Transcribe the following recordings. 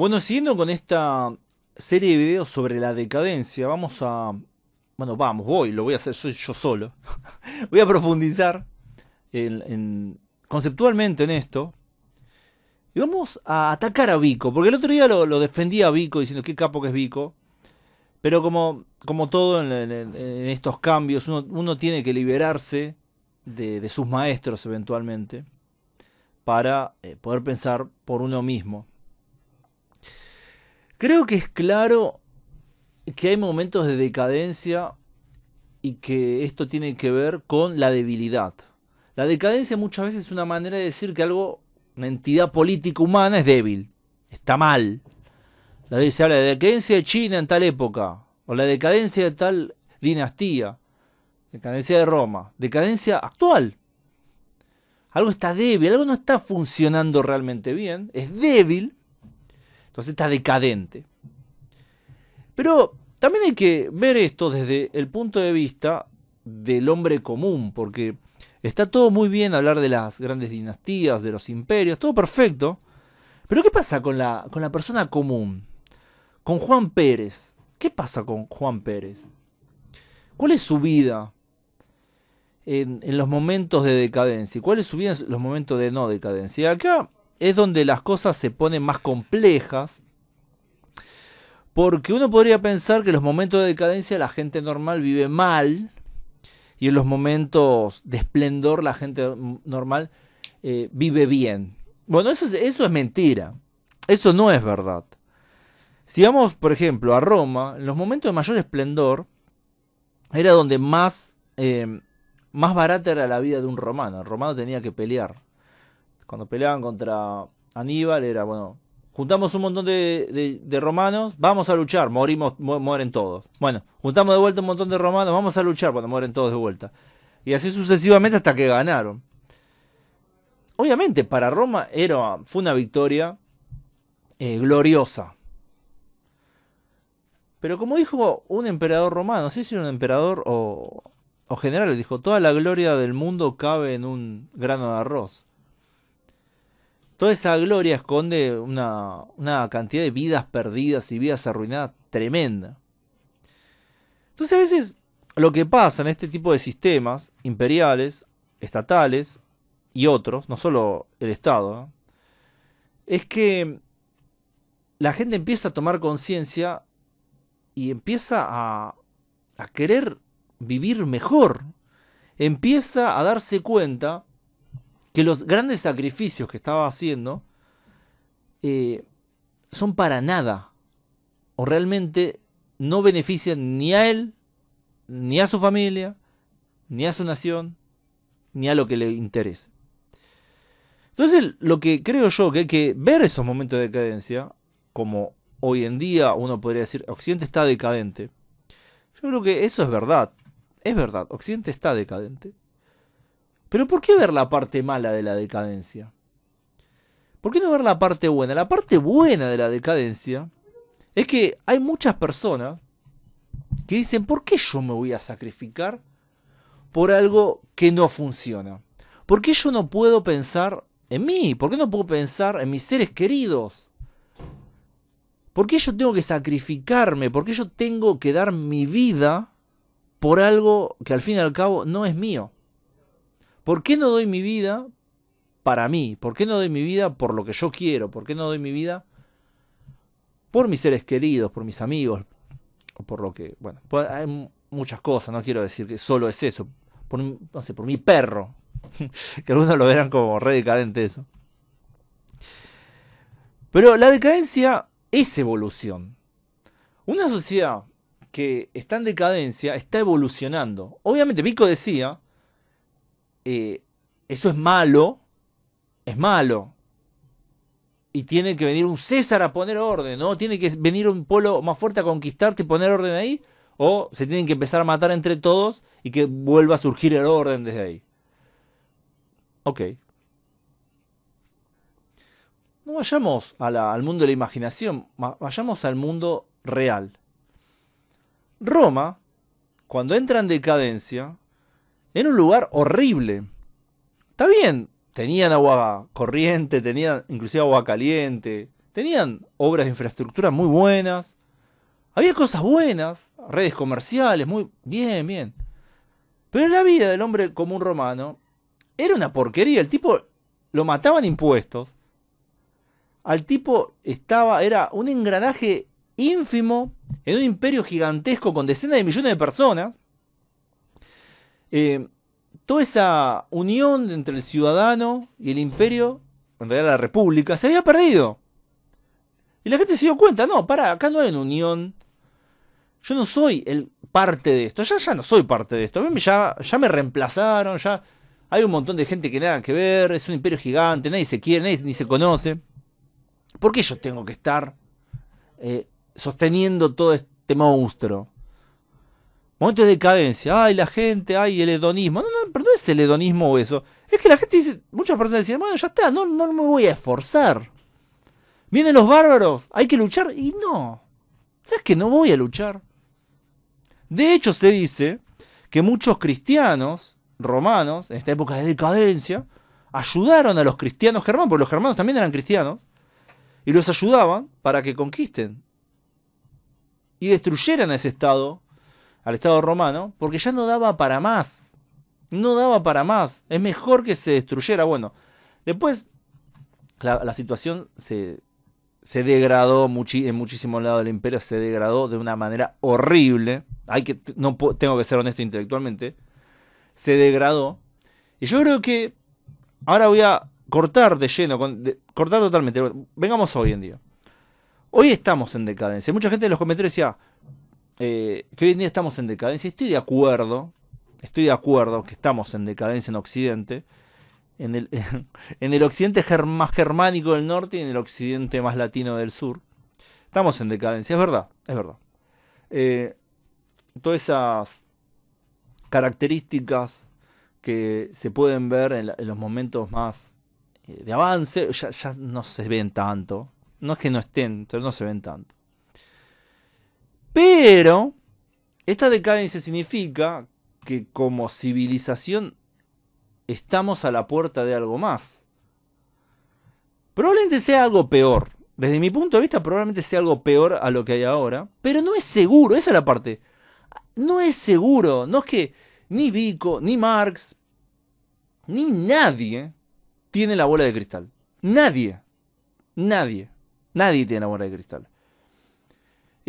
Bueno, siguiendo con esta serie de videos sobre la decadencia, vamos a... Bueno, vamos, voy, lo voy a hacer yo solo. voy a profundizar conceptualmente en esto. Y vamos a atacar a Vico, porque el otro día lo, defendía a Vico diciendo qué capo que es Vico. Pero como, como todo en, estos cambios, uno, tiene que liberarse de, sus maestros eventualmente para eh, poder pensar por uno mismo. Creo que es claro que hay momentos de decadencia y que esto tiene que ver con la debilidad. La decadencia muchas veces es una manera de decir que algo, una entidad política humana es débil, está mal. La, dice, la decadencia de China en tal época, o la decadencia de tal dinastía, decadencia de Roma, decadencia actual. Algo está débil, algo no está funcionando realmente bien, es débil está decadente. Pero también hay que ver esto desde el punto de vista del hombre común, porque está todo muy bien hablar de las grandes dinastías, de los imperios, todo perfecto. Pero ¿qué pasa con la, con la persona común? Con Juan Pérez. ¿Qué pasa con Juan Pérez? ¿Cuál es su vida en, en los momentos de decadencia? ¿Cuál es su vida en los momentos de no decadencia? acá es donde las cosas se ponen más complejas. Porque uno podría pensar que en los momentos de decadencia la gente normal vive mal y en los momentos de esplendor la gente normal eh, vive bien. Bueno, eso es, eso es mentira. Eso no es verdad. Si vamos, por ejemplo, a Roma, en los momentos de mayor esplendor era donde más, eh, más barata era la vida de un romano. El romano tenía que pelear cuando peleaban contra Aníbal, era bueno, juntamos un montón de, romanos, vamos a luchar, morimos, mueren todos. Bueno, juntamos de vuelta un montón de romanos, vamos a luchar, cuando mueren todos de vuelta. Y así sucesivamente hasta que ganaron. Obviamente para Roma era, fue una victoria eh, gloriosa. Pero como dijo un emperador romano, no sé si era un emperador o, o general, dijo, toda la gloria del mundo cabe en un grano de arroz. Toda esa gloria esconde una, cantidad de vidas perdidas y vidas arruinadas tremenda. Entonces a veces lo que pasa en este tipo de sistemas imperiales, estatales y otros, no solo el Estado, es que la gente empieza a tomar conciencia y empieza a, a, querer vivir mejor. Empieza a darse cuenta que los grandes sacrificios que estaba haciendo eh, son para nada o realmente no benefician ni a él, ni a su familia, ni a su nación, ni a lo que le interese. Entonces, lo que creo yo que hay que ver esos momentos de decadencia, como hoy en día uno podría decir, Occidente está decadente, yo creo que eso es verdad, es verdad, Occidente está decadente. Pero ¿por qué ver la parte mala de la decadencia? ¿Por qué no ver la parte buena? La parte buena de la decadencia es que hay muchas personas que dicen, ¿por qué yo me voy a sacrificar por algo que no funciona? ¿Por qué yo no puedo pensar en mí? ¿Por qué no puedo pensar en mis seres queridos? ¿Por qué yo tengo que sacrificarme? ¿Por qué yo tengo que dar mi vida por algo que al fin y al cabo no es mío? ¿Por qué no doy mi vida para mí? ¿Por qué no doy mi vida por lo que yo quiero? ¿Por qué no doy mi vida por mis seres queridos, por mis amigos? O por lo que, bueno, hay muchas cosas, no quiero decir que solo es eso. Por, no sé, por mi perro. que algunos lo verán como re decadente eso. Pero la decadencia es evolución. Una sociedad que está en decadencia está evolucionando. Obviamente Pico decía eh, eso es malo, es malo. Y tiene que venir un César a poner orden, ¿no? Tiene que venir un pueblo más fuerte a conquistarte y poner orden ahí. O se tienen que empezar a matar entre todos y que vuelva a surgir el orden desde ahí. Ok. No vayamos al mundo de la imaginación, vayamos al mundo real. Roma, cuando entra en decadencia, en un lugar horrible. Está bien, tenían agua corriente, tenían inclusive agua caliente, tenían obras de infraestructura muy buenas, había cosas buenas, redes comerciales, muy bien, bien. Pero la vida del hombre común romano era una porquería, el tipo lo mataban impuestos, al tipo estaba, era un engranaje ínfimo en un imperio gigantesco con decenas de millones de personas, eh, toda esa unión entre el ciudadano y el imperio, en realidad la república, se había perdido. Y la gente se dio cuenta, no, para, acá no hay una unión. Yo no soy el parte de esto, ya, ya no soy parte de esto. Ya, ya me reemplazaron, ya hay un montón de gente que nada que ver, es un imperio gigante, nadie se quiere, nadie ni se conoce. ¿Por qué yo tengo que estar eh, sosteniendo todo este monstruo? Momento de decadencia, ay, la gente, ay, el hedonismo. No, no, pero no es el hedonismo o eso. Es que la gente dice, muchas personas dicen, bueno, ya está, no, no me voy a esforzar. Vienen los bárbaros, hay que luchar. Y no, ¿sabes que No voy a luchar. De hecho, se dice que muchos cristianos romanos, en esta época de decadencia, ayudaron a los cristianos germanos, porque los germanos también eran cristianos, y los ayudaban para que conquisten y destruyeran a ese estado al Estado romano, porque ya no daba para más. No daba para más. Es mejor que se destruyera. Bueno, después la, situación se, se degradó en muchísimos lados del imperio, se degradó de una manera horrible. Hay que, no tengo que ser honesto intelectualmente. Se degradó. Y yo creo que ahora voy a cortar de lleno, con, cortar totalmente. Vengamos hoy en día. Hoy estamos en decadencia. Mucha gente en los comentarios decía, eh, que hoy en día estamos en decadencia. Estoy de acuerdo, estoy de acuerdo que estamos en decadencia en Occidente. En el, occidente más germánico del norte y en el occidente más latino del sur. Estamos en decadencia, es verdad, es verdad. Eh, todas esas características que se pueden ver en, los momentos más eh, de avance, ya no se ven tanto. No es que no estén, pero no se ven tanto. Pero esta decadencia significa que como civilización estamos a la puerta de algo más. Probablemente sea algo peor. Desde mi punto de vista, probablemente sea algo peor a lo que hay ahora. Pero no es seguro, esa es la parte. No es seguro. No es que ni Vico, ni Marx, ni nadie tiene la bola de cristal. Nadie. Nadie. Nadie tiene la bola de cristal.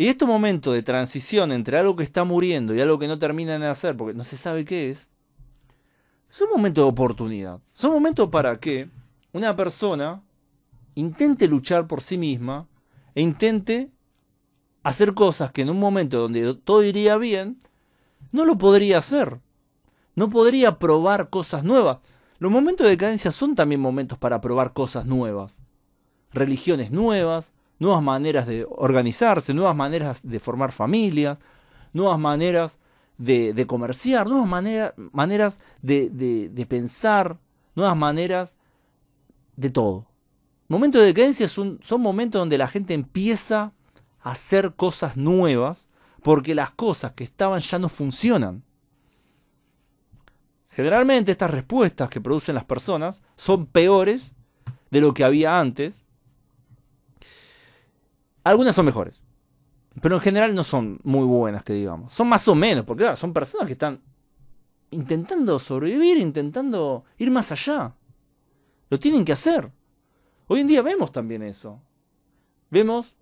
Y este momento de transición entre algo que está muriendo y algo que no termina de hacer porque no se sabe qué es, son momentos de oportunidad. Son momentos para que una persona intente luchar por sí misma e intente hacer cosas que en un momento donde todo iría bien, no lo podría hacer. No podría probar cosas nuevas. Los momentos de decadencia son también momentos para probar cosas nuevas. Religiones nuevas, nuevas maneras de organizarse, nuevas maneras de formar familias, nuevas maneras de, comerciar, nuevas maneras de, pensar, nuevas maneras de todo. Momentos de decadencia son momentos donde la gente empieza a hacer cosas nuevas porque las cosas que estaban ya no funcionan. Generalmente estas respuestas que producen las personas son peores de lo que había antes algunas son mejores. Pero en general no son muy buenas, que digamos. Son más o menos, porque son personas que están intentando sobrevivir, intentando ir más allá. Lo tienen que hacer. Hoy en día vemos también eso. Vemos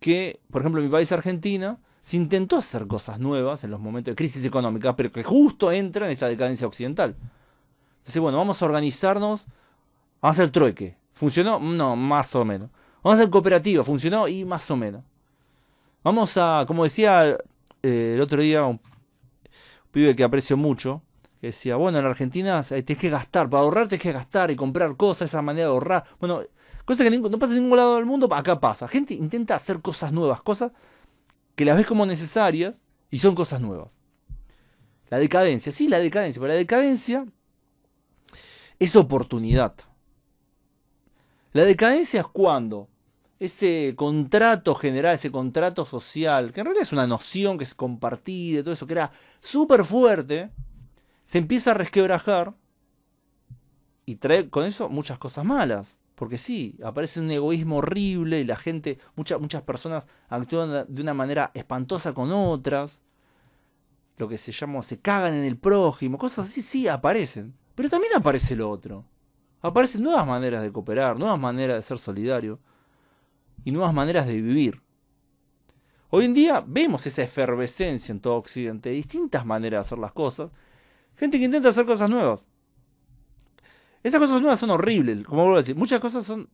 que, por ejemplo, en mi país Argentina se intentó hacer cosas nuevas en los momentos de crisis económica, pero que justo entra en esta decadencia occidental. Dice, bueno, vamos a organizarnos, vamos a hacer trueque. ¿Funcionó? No, más o menos. Vamos a hacer cooperativa, funcionó y más o menos. Vamos a, como decía eh, el otro día, un pibe que aprecio mucho, que decía, bueno, en Argentina eh, tienes que gastar, para ahorrar tienes que gastar y comprar cosas, esa manera de ahorrar. Bueno, cosas que no pasa en ningún lado del mundo, acá pasa. Gente intenta hacer cosas nuevas, cosas que las ves como necesarias y son cosas nuevas. La decadencia, sí, la decadencia, pero la decadencia es oportunidad. La decadencia es cuando ese contrato general, ese contrato social, que en realidad es una noción que es compartida, todo eso, que era súper fuerte, se empieza a resquebrajar y trae con eso muchas cosas malas. Porque sí, aparece un egoísmo horrible y la gente, muchas muchas personas actúan de una manera espantosa con otras. Lo que se llama, se cagan en el prójimo, cosas así, sí, aparecen. Pero también aparece lo otro. Aparecen nuevas maneras de cooperar, nuevas maneras de ser solidario y nuevas maneras de vivir. Hoy en día vemos esa efervescencia en todo Occidente, distintas maneras de hacer las cosas, gente que intenta hacer cosas nuevas. Esas cosas nuevas son horribles, como vuelvo a decir, muchas cosas son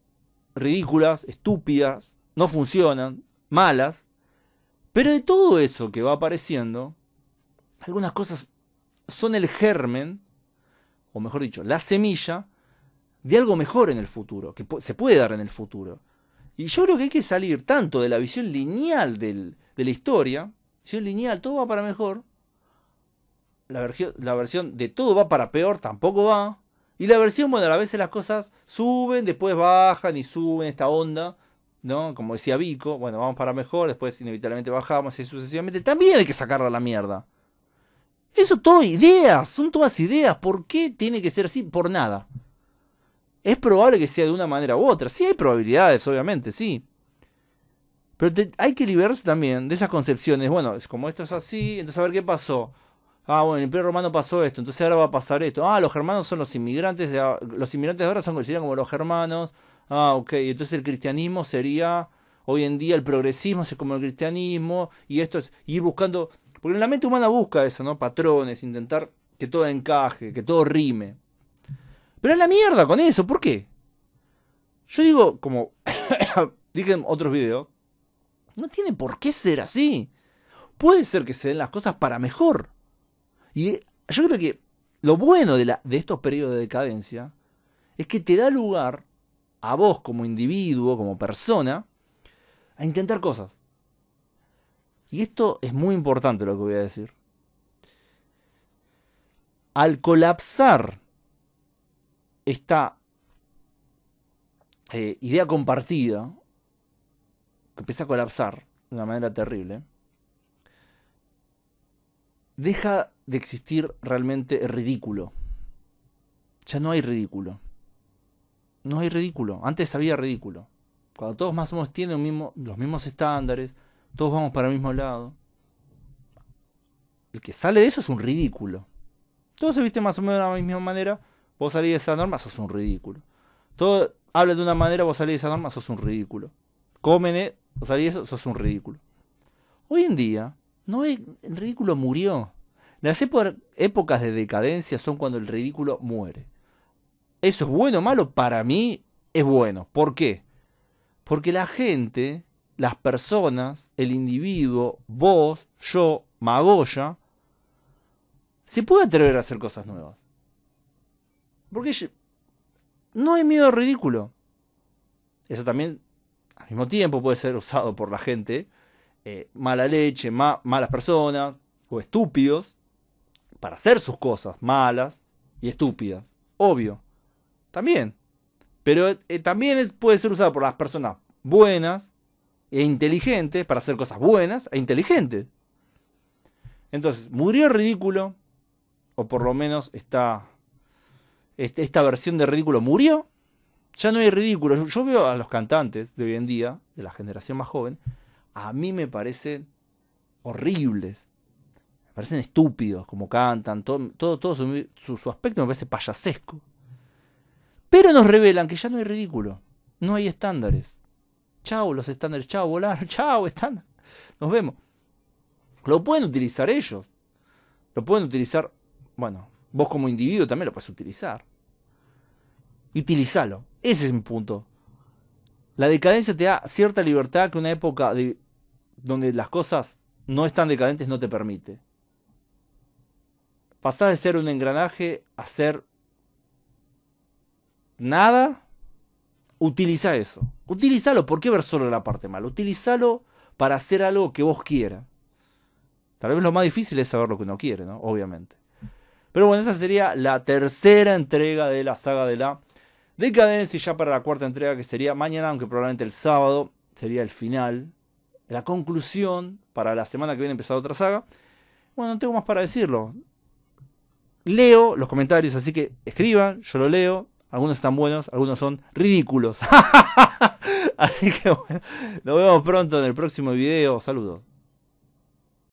ridículas, estúpidas, no funcionan, malas, pero de todo eso que va apareciendo, algunas cosas son el germen, o mejor dicho, la semilla de algo mejor en el futuro, que se puede dar en el futuro. Y yo creo que hay que salir tanto de la visión lineal de la historia, visión lineal, todo va para mejor, la, la versión de todo va para peor tampoco va, y la versión, bueno, a veces las cosas suben, después bajan y suben esta onda, ¿no? Como decía Vico, bueno, vamos para mejor, después inevitablemente bajamos y sucesivamente. También hay que sacarla a la mierda. Eso todo ideas, son todas ideas. ¿Por qué tiene que ser así? Por nada es probable que sea de una manera u otra. Sí hay probabilidades, obviamente, sí. Pero hay que liberarse también de esas concepciones. Bueno, es como esto es así, entonces a ver qué pasó. Ah, bueno, el Imperio Romano pasó esto, entonces ahora va a pasar esto. Ah, los germanos son los inmigrantes, los inmigrantes de ahora son considerados como los germanos. Ah, ok, entonces el cristianismo sería, hoy en día el progresismo es como el cristianismo, y esto es ir buscando, porque la mente humana busca eso, ¿no? Patrones, intentar que todo encaje, que todo rime. Pero es la mierda con eso, ¿por qué? Yo digo, como dije en otros videos, no tiene por qué ser así. Puede ser que se den las cosas para mejor. Y yo creo que lo bueno de, de estos periodos de decadencia es que te da lugar a vos como individuo, como persona, a intentar cosas. Y esto es muy importante lo que voy a decir. Al colapsar esta eh, idea compartida, que empieza a colapsar de una manera terrible, deja de existir realmente el ridículo. Ya no hay ridículo. No hay ridículo. Antes había ridículo. Cuando todos más o menos tienen mismo, los mismos estándares, todos vamos para el mismo lado. El que sale de eso es un ridículo. Todos se visten más o menos de la misma manera, Vos salís de esa norma, sos un ridículo. Todo habla de una manera, vos salís de esa norma, sos un ridículo. Comen, eh, vos salís de eso, sos un ridículo. Hoy en día, no el ridículo murió. Las épocas de decadencia son cuando el ridículo muere. Eso es bueno o malo, para mí es bueno. ¿Por qué? Porque la gente, las personas, el individuo, vos, yo, Magoya, se puede atrever a hacer cosas nuevas. Porque no hay miedo ridículo. Eso también, al mismo tiempo, puede ser usado por la gente, eh, mala leche, malas personas o estúpidos, para hacer sus cosas malas y estúpidas. Obvio. También. Pero eh, también puede ser usado por las personas buenas e inteligentes para hacer cosas buenas e inteligentes. Entonces, murió ridículo, o por lo menos está este, esta versión de ridículo murió. Ya no hay ridículo. Yo, veo a los cantantes de hoy en día, de la generación más joven, a mí me parecen horribles. Me parecen estúpidos como cantan. Todo, todo, su, aspecto me parece payasesco. Pero nos revelan que ya no hay ridículo. No hay estándares. Chao, los estándares. Chao, volar. Chao, están. Nos vemos. Lo pueden utilizar ellos. Lo pueden utilizar, bueno, Vos como individuo también lo puedes utilizar. Utilízalo Ese es mi punto. La decadencia te da cierta libertad que una época donde las cosas no están decadentes no te permite. Pasás de ser un engranaje a ser nada. Utiliza eso. Utilízalo, ¿Por qué ver solo la parte mala? Utilízalo para hacer algo que vos quieras. Tal vez lo más difícil es saber lo que uno quiere, ¿no? Obviamente. Pero bueno, esa sería la tercera entrega de la saga de la decadencia. Y ya para la cuarta entrega, que sería mañana, aunque probablemente el sábado, sería el final. La conclusión para la semana que viene empezar otra saga. Bueno, no tengo más para decirlo. Leo los comentarios, así que escriban, yo lo leo. Algunos están buenos, algunos son ridículos. así que bueno, nos vemos pronto en el próximo video. Saludos.